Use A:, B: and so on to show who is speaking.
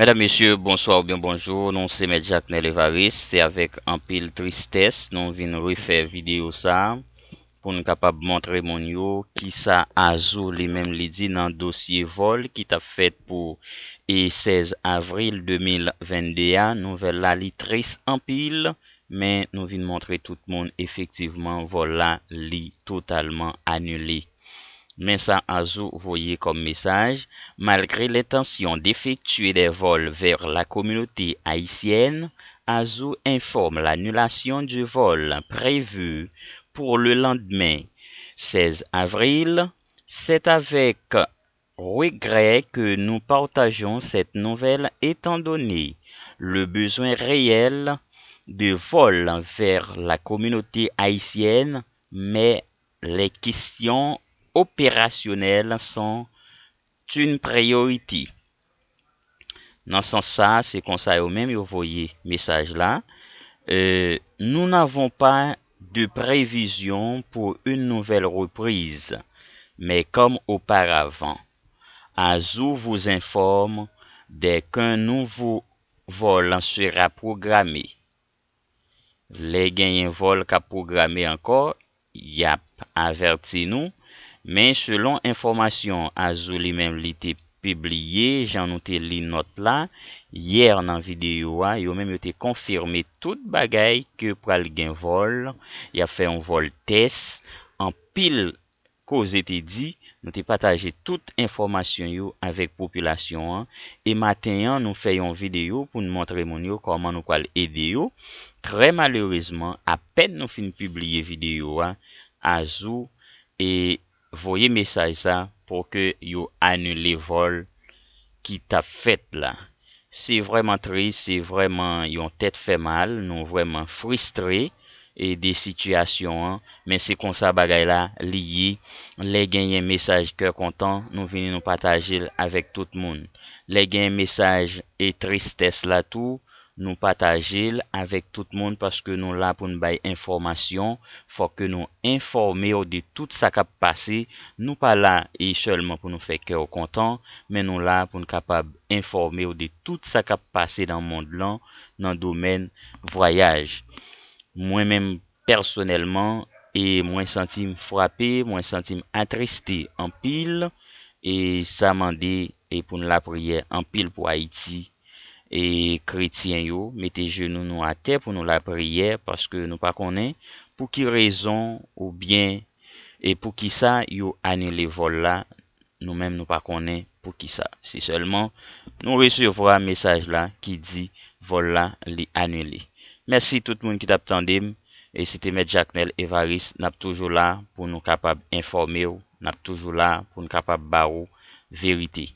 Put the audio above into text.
A: Mèdam mèsyè, bonsoy ou bien bonjou, nou se mèd Jack Nel Evaris, se avèk an pil tristès, nou vin refè videyo sa pou nou kapab montre moun yo ki sa azou li mèm li di nan dosye vol ki ta fèt pou e 16 avril 2021 nou vel la li tris an pil, men nou vin montre tout moun efektivman vol la li totalman anulè mais ça vous voyez comme message, malgré l'intention d'effectuer des vols vers la communauté haïtienne, Azou informe l'annulation du vol prévu pour le lendemain 16 avril. C'est avec regret que nous partageons cette nouvelle étant donné le besoin réel de vol vers la communauté haïtienne, mais les questions operasyonel an son tun preyoriti. Nan san sa, se konsay ou men, yo voye mesaj la, euh, nou nan von pa de previzyon pou un nouvel reprize. Me kom oparavan, azou vous inform dek un nouvo vol an seraprogrami. Le gen yon vol kaprogrami anko, yap, averti nou Men, selon informasyon a zo li men li te pibliye, jan nou te li not la, yer nan videyo a, yo men mi te konfirme tout bagay ke pral gen vol, ya fe yon vol test, an pil ko ze te di, nou te pataje tout informasyon yo avek populasyon an, e matenyan nou fe yon videyo pou nou montre moun yo koman nou kwal ede yo, tre malerizman apen nou fin pibliye videyo a, a zo, e yon, Voye mesaj sa pou ke yo anule vol ki tap fet la. Se vreman tri, se vreman yon tet fe mal, nou vreman fristre, e de situasyon an, men se konsa bagay la, liye, le genye mesaj kèr kontan, nou vini nou patajil avèk tout moun. Le genye mesaj e tristes la tou, Nou patajil avek tout moun paske nou la pou nou baye informasyon. Fa ke nou informe ou de tout sa kap pase, nou pa la e selman pou nou feke o kontan, men nou la pou nou kapab informe ou de tout sa kap pase dan moun lan nan domen voyaj. Mwen men personelman e mwen sentim frapi, mwen sentim atristi an pil, e sa mandi e pou nou la priye an pil pou Haiti. E kretyen yo mette genou nou a ter pou nou la priyer Paske nou pa konen pou ki rezon ou bien E pou ki sa yo anele vol la Nou men nou pa konen pou ki sa Se seulement nou resu yo vwa mesaj la ki di vol la li anele Mersi tout moun ki tap tandem E se teme Jackmel Evaris nap toujou la pou nou kapab informe ou Nap toujou la pou nou kapab barou verite